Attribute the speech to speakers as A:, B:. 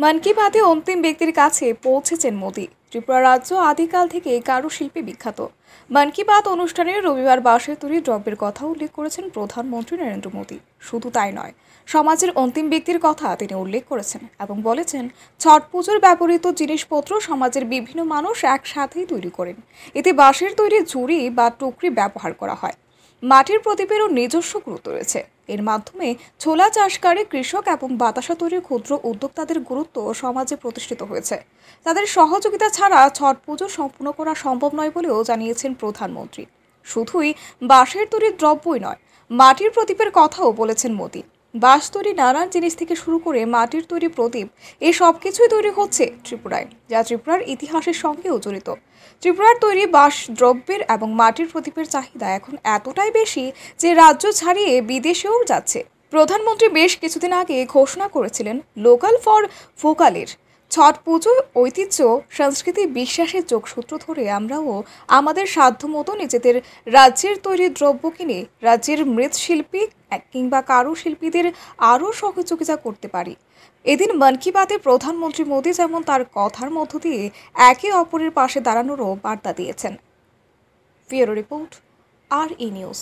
A: মন কি বাতে অন্তিম ব্যক্তির কাছে পৌঁছেছেন মোদী ত্রিপুরা রাজ্য আদিকাল থেকে কারুশিল্পে বিখ্যাত মন কি বাত অনুষ্ঠানে রবিবার বাসে তৈরি দ্রব্যের কথা উল্লেখ করেছেন প্রধানমন্ত্রী নরেন্দ্র মোদী শুধু তাই নয় সমাজের অন্তিম ব্যক্তির কথা তিনি উল্লেখ করেছেন এবং বলেছেন ছট পুজোর ব্যবহৃত জিনিসপত্র সমাজের বিভিন্ন মানুষ একসাথেই তৈরি করেন এতে বাঁশের তৈরি ঝুড়ি বা টুকরি ব্যবহার করা হয় মাটির প্রদীপেরও নিজস্ব গুরুত্ব রয়েছে এর মাধ্যমে ছোলা চাষকারী কৃষক এবং বাতাসা তৈরির ক্ষুদ্র উদ্যোক্তাদের গুরুত্ব সমাজে প্রতিষ্ঠিত হয়েছে তাদের সহযোগিতা ছাড়া ছট পুজো সম্পূর্ণ করা সম্ভব নয় বলেও জানিয়েছেন প্রধানমন্ত্রী শুধুই বাঁশের তৈরির দ্রব্যই নয় মাটির প্রদীপের কথাও বলেছেন মোদী বাঁশ তৈরি নানান জিনিস থেকে শুরু করে মাটির তৈরি প্রদীপ এই সব কিছুই তৈরি হচ্ছে ত্রিপুরায় যা ত্রিপুরার ইতিহাসের সঙ্গেও জড়িত ত্রিপুরার তৈরি বাঁশ দ্রব্যের এবং মাটির প্রদীপের চাহিদা এখন এতটাই বেশি যে রাজ্য ছাড়িয়ে বিদেশেও যাচ্ছে প্রধানমন্ত্রী বেশ কিছুদিন আগে ঘোষণা করেছিলেন লোকাল ফর ভোকালের ছট পুজো ঐতিহ্য সংস্কৃতি বিশ্বাসের যোগসূত্র ধরে আমরাও আমাদের সাধ্যমতো নিজেদের রাজ্যের তৈরি দ্রব্য কিনে রাজ্যের মৃৎশিল্পী কিংবা কারু শিল্পীদের আরও সহযোগিতা করতে পারি এদিন মন কি বাতে প্রধানমন্ত্রী মোদী যেমন তার কথার মধ্য দিয়ে একে অপরের পাশে দাঁড়ানোরও বার্তা দিয়েছেন ফিওরো রিপোর্ট আর ই নিউজ